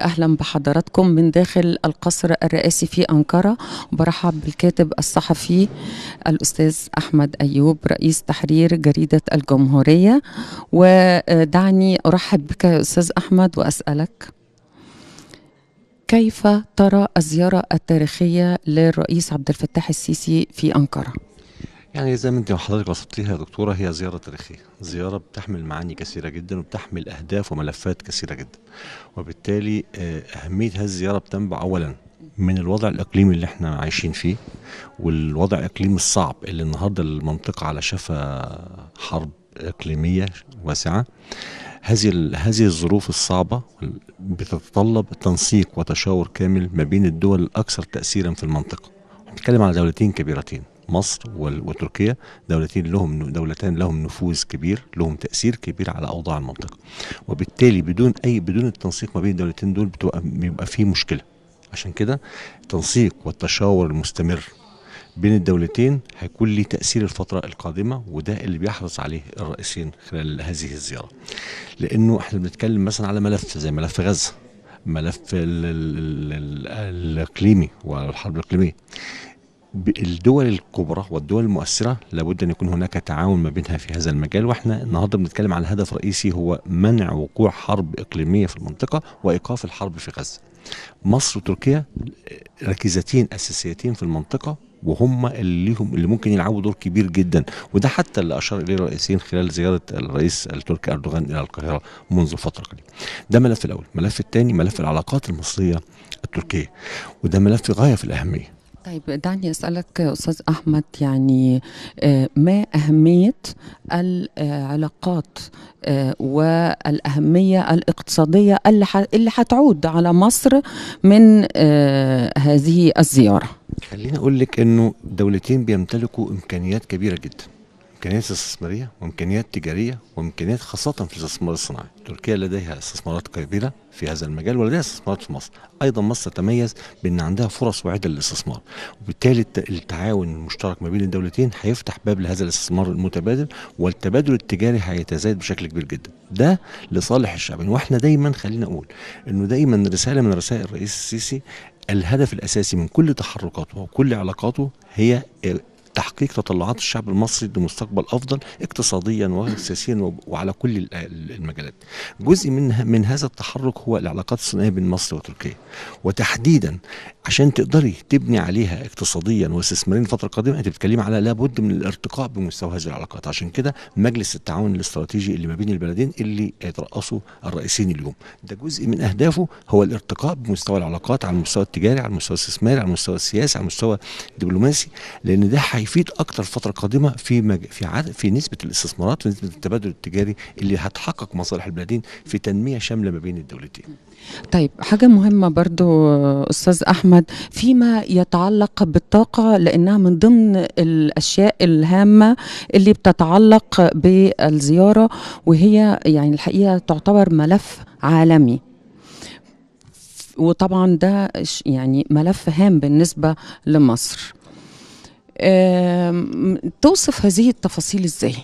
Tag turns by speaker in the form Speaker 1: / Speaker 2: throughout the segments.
Speaker 1: اهلا بحضراتكم من داخل القصر الرئاسي في انقره وبرحب بالكاتب الصحفي الاستاذ احمد ايوب رئيس تحرير جريده الجمهوريه ودعني ارحب بك يا استاذ احمد واسالك كيف ترى الزياره التاريخيه للرئيس عبد الفتاح السيسي في انقره
Speaker 2: يعني زي ما انت وحضرتك وصفتيها يا دكتوره هي زياره تاريخيه، زياره بتحمل معاني كثيره جدا وبتحمل اهداف وملفات كثيره جدا. وبالتالي آه، اهميه هذه الزياره بتنبع اولا من الوضع الاقليمي اللي احنا عايشين فيه والوضع الاقليمي الصعب اللي النهارده المنطقه على شفا حرب اقليميه واسعه. هذه هذه الظروف الصعبه بتتطلب تنسيق وتشاور كامل ما بين الدول الاكثر تاثيرا في المنطقه. بنتكلم على دولتين كبيرتين مصر وتركيا دولتين لهم دولتان لهم نفوذ كبير لهم تاثير كبير على اوضاع المنطقه وبالتالي بدون اي بدون التنسيق ما بين الدولتين دول بتبقى بيبقى في مشكله عشان كده التنسيق والتشاور المستمر بين الدولتين هيكون ليه تأثير الفترة القادمة وده اللي بيحرص عليه الرئيسين خلال هذه الزيارة لأنه احنا بنتكلم مثلا على ملف زي ملف غزة ملف الاقليمي والحرب الاقليميه الدول الكبرى والدول المؤثرة لابد أن يكون هناك تعاون ما بينها في هذا المجال وإحنا النهاردة بنتكلم على هدف رئيسي هو منع وقوع حرب إقليمية في المنطقة وإيقاف الحرب في غزة مصر وتركيا ركيزتين أساسيتين في المنطقة وهم اللي هم اللي ممكن يلعبوا دور كبير جدا وده حتى اللي اشار اليه الرئيسين خلال زياره الرئيس التركي اردوغان الى القاهره منذ فتره قليله. ده ملف الاول، الملف الثاني ملف العلاقات المصريه التركيه وده ملف غايه في الاهميه.
Speaker 1: طيب دعني اسالك استاذ احمد يعني آه، ما اهميه العلاقات آه، والاهميه الاقتصاديه اللي هتعود على مصر من آه، هذه الزياره
Speaker 2: خليني اقول لك انه دولتين بيمتلكوا امكانيات كبيره جدا إمكانيات استثمارية وإمكانيات تجارية وإمكانيات خاصة في الاستثمار الصناعي تركيا لديها استثمارات قليلة في هذا المجال ولديها استثمارات في مصر أيضا مصر تتميز بأن عندها فرص واعدة للاستثمار وبالتالي التعاون المشترك ما بين الدولتين هيفتح باب لهذا الاستثمار المتبادل والتبادل التجاري هيتزايد بشكل كبير جدا ده لصالح الشعبين واحنا دايما خلينا أقول أنه دايما رسالة من رسائل الرئيس السيسي الهدف الأساسي من كل تحركاته وكل علاقاته هي تحقيق تطلعات الشعب المصري لمستقبل افضل اقتصاديا وسياسيا وعلى كل المجالات جزء من من هذا التحرك هو العلاقات الثنائيه بين مصر وتركيا وتحديدا عشان تقدري تبني عليها اقتصاديا واستثماريا الفتره القادمه انت بتتكلمي على لابد من الارتقاء بمستوى هذه العلاقات عشان كده مجلس التعاون الاستراتيجي اللي ما بين البلدين اللي يترأسه الرئيسين اليوم ده جزء من اهدافه هو الارتقاء بمستوى العلاقات على المستوى التجاري على المستوى الاستثماري على المستوى السياسي على المستوى الدبلوماسي لان ده هيفيد اكتر الفتره القادمه في مج... في عد... في نسبه الاستثمارات ونسبه التبادل التجاري اللي هتحقق مصالح البلدين في تنميه شامله ما بين الدولتين
Speaker 1: طيب حاجه مهمه برضو استاذ احمد احمد فيما يتعلق بالطاقة لأنها من ضمن الأشياء الهامة اللي بتتعلق بالزيارة وهي يعني الحقيقة تعتبر ملف عالمي وطبعا ده يعني ملف هام بالنسبة
Speaker 2: لمصر
Speaker 1: توصف هذه التفاصيل ازاي؟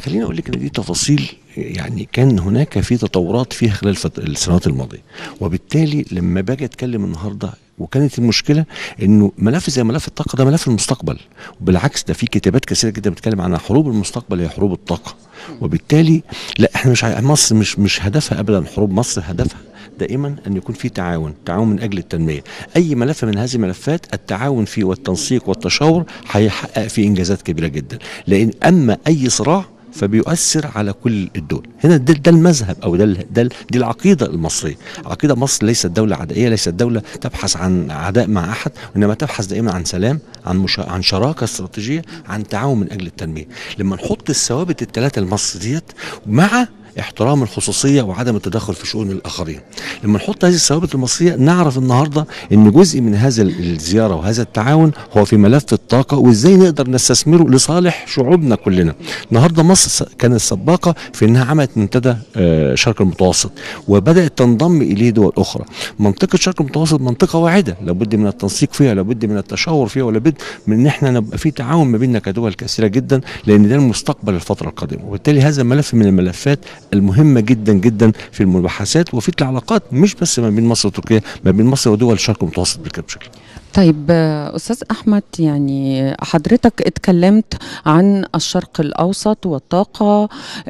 Speaker 2: خليني اقول لك ان دي تفاصيل يعني كان هناك في تطورات فيها خلال السنوات الماضيه وبالتالي لما باجي اتكلم النهارده وكانت المشكله انه ملف زي ملف الطاقه ده ملف المستقبل وبالعكس ده في كتابات كثيره جدا بتتكلم عن حروب المستقبل هي حروب الطاقه وبالتالي لا احنا مش مصر مش مش هدفها ابدا حروب مصر هدفها دائما ان يكون في تعاون تعاون من اجل التنميه اي ملف من هذه الملفات التعاون فيه والتنسيق والتشاور هيحقق فيه انجازات كبيره جدا لان اما اي صراع فبيؤثر على كل الدول هنا ده, ده المذهب او ده, ده دي العقيده المصريه عقيده مصر ليست دوله عدائيه ليست دوله تبحث عن عداء مع احد وانما تبحث دائما عن سلام عن مشا... عن شراكه استراتيجيه عن تعاون من اجل التنميه لما نحط الثوابت الثلاثه ديت مع احترام الخصوصية وعدم التدخل في شؤون الآخرين لما نحط هذه الثوابت المصرية نعرف النهاردة أن جزء من هذا الزيارة وهذا التعاون هو في ملف الطاقة وإزاي نقدر نستثمره لصالح شعوبنا كلنا النهاردة مصر كانت سباقة في أنها عملت منتدى آه، شرق المتوسط وبدأت تنضم إليه دول أخرى منطقة شرق المتوسط منطقة واعدة لابد من التنسيق فيها لابد من التشاور فيها ولابد من أن احنا نبقى في تعاون ما بيننا كدول كثيرة جدا لأن ده المستقبل الفترة القادمة وبالتالي هذا الملف من الملفات المهمه جدا جدا في المباحثات وفي العلاقات مش بس ما بين مصر وتركيا ما بين مصر ودول الشرق المتوسط بشكل
Speaker 1: طيب استاذ احمد يعني حضرتك اتكلمت عن الشرق الاوسط والطاقه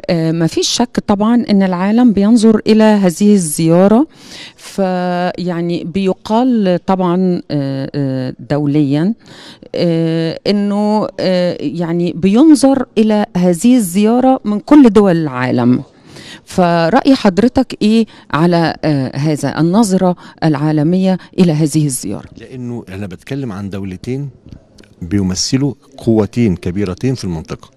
Speaker 1: آه، ما فيش شك طبعا ان العالم بينظر الى هذه الزياره فيعني بيقال طبعا آه، آه، دوليا انه يعني بينظر الى هذه الزياره من كل دول العالم فرأي حضرتك إيه على آه، هذا النظرة العالمية إلى هذه الزيارة
Speaker 2: لأنه أنا بتكلم عن دولتين بيمثلوا قوتين كبيرتين في المنطقة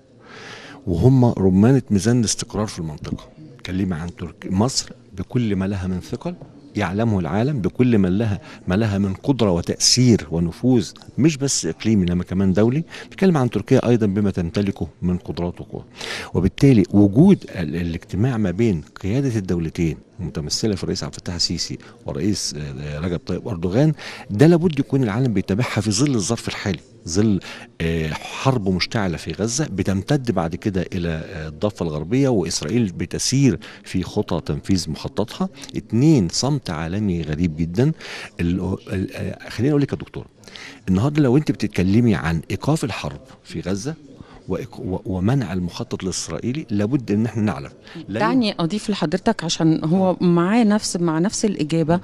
Speaker 2: وهم رمانة ميزان الاستقرار في المنطقة تكلمي عن تركيا مصر بكل ما لها من ثقل يعلمه العالم بكل ما لها ما لها من قدره وتاثير ونفوذ مش بس اقليمي انما كمان دولي بيتكلم عن تركيا ايضا بما تمتلكه من قدرات وقوه وبالتالي وجود الاجتماع ما بين قياده الدولتين متمثله في الرئيس عبد الفتاح السيسي ورئيس آه، آه، رجب طيب اردوغان ده لابد يكون العالم بيتابعها في ظل الظرف الحالي ظل آه، حرب مشتعلة في غزة بتمتد بعد كده إلى الضفة الغربية وإسرائيل بتسير في خطى تنفيذ مخططها اتنين صمت عالمي غريب جدا خليني أقول لك يا دكتور النهاردة لو أنت بتتكلمي عن إيقاف الحرب في غزة ومنع المخطط الاسرائيلي لابد ان احنا نعلم دعني
Speaker 1: اضيف لحضرتك عشان هو معاه نفس مع نفس الاجابه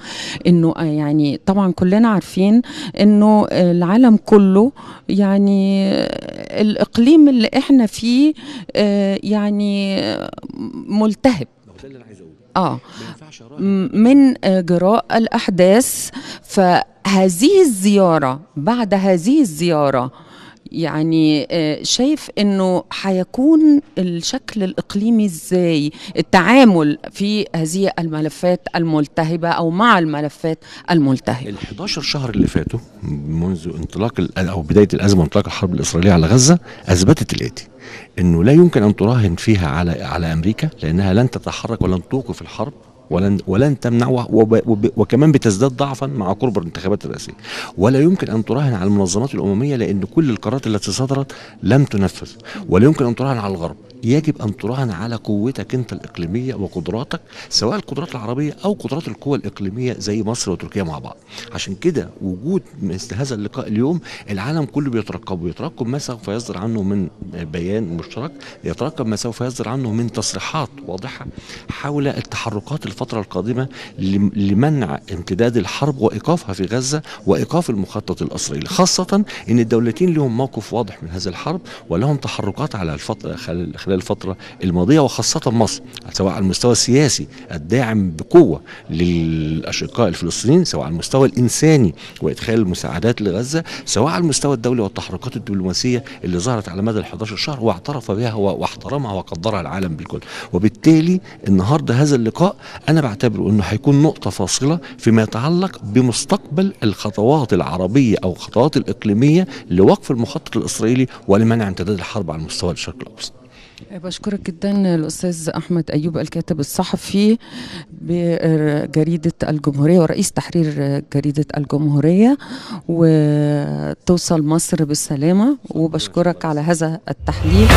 Speaker 1: انه آه، يعني طبعا كلنا عارفين انه آه، العالم كله يعني آه، الاقليم اللي احنا فيه يعني ملتهب ده اللي انا عايز اقوله اه من جراء الاحداث فهذه الزياره بعد هذه الزياره يعني آه، شايف انه حيكون الشكل الاقليمي ازاي التعامل في هذه الملفات الملتهبه او مع الملفات الملتهبه ال 11 شهر اللي
Speaker 2: فاتوا منذ انطلاق او بدايه الازمه انطلاق الحرب الاسرائيليه على غزه اثبتت الاتي انه لا يمكن ان تراهن فيها على على امريكا لانها لن تتحرك ولن توقف الحرب ولن ولن تمنعه وكمان بتزداد ضعفا مع قرب الانتخابات الرئاسيه ولا يمكن ان تراهن على المنظمات الامميه لان كل القرارات التي صدرت لم تنفذ ولا يمكن ان تراهن على الغرب يجب أن تراهن على قوتك أنت الإقليمية وقدراتك سواء القدرات العربية أو قدرات القوى الإقليمية زي مصر وتركيا مع بعض عشان كده وجود مثل هذا اللقاء اليوم العالم كله بيترقبه يترقب ما سوف يصدر عنه من بيان مشترك يترقب ما سوف يصدر عنه من تصريحات واضحة حول التحركات الفترة القادمة لمنع امتداد الحرب وإيقافها في غزة وإيقاف المخطط الإسرائيلي خاصة أن الدولتين لهم موقف واضح من هذه الحرب ولهم تحركات على الفترة خلال خلال الفترة الماضية وخاصة مصر سواء على المستوى السياسي الداعم بقوة للأشقاء الفلسطينيين سواء على المستوى الإنساني وإدخال المساعدات لغزة سواء على المستوى الدولي والتحركات الدبلوماسية اللي ظهرت على مدى ال 11 شهر واعترف بها واحترمها وقدرها العالم بالكل وبالتالي النهاردة هذا اللقاء أنا بعتبره أنه هيكون نقطة فاصلة فيما يتعلق بمستقبل الخطوات العربية أو الخطوات الإقليمية لوقف المخطط الإسرائيلي ولمنع امتداد الحرب على مستوى الشرق الأوسط
Speaker 1: أه، بشكرك جدا الاستاذ احمد ايوب الكاتب الصحفي بجريده الجمهوريه ورئيس تحرير جريده الجمهوريه وتوصل مصر بالسلامه وبشكرك على هذا التحليل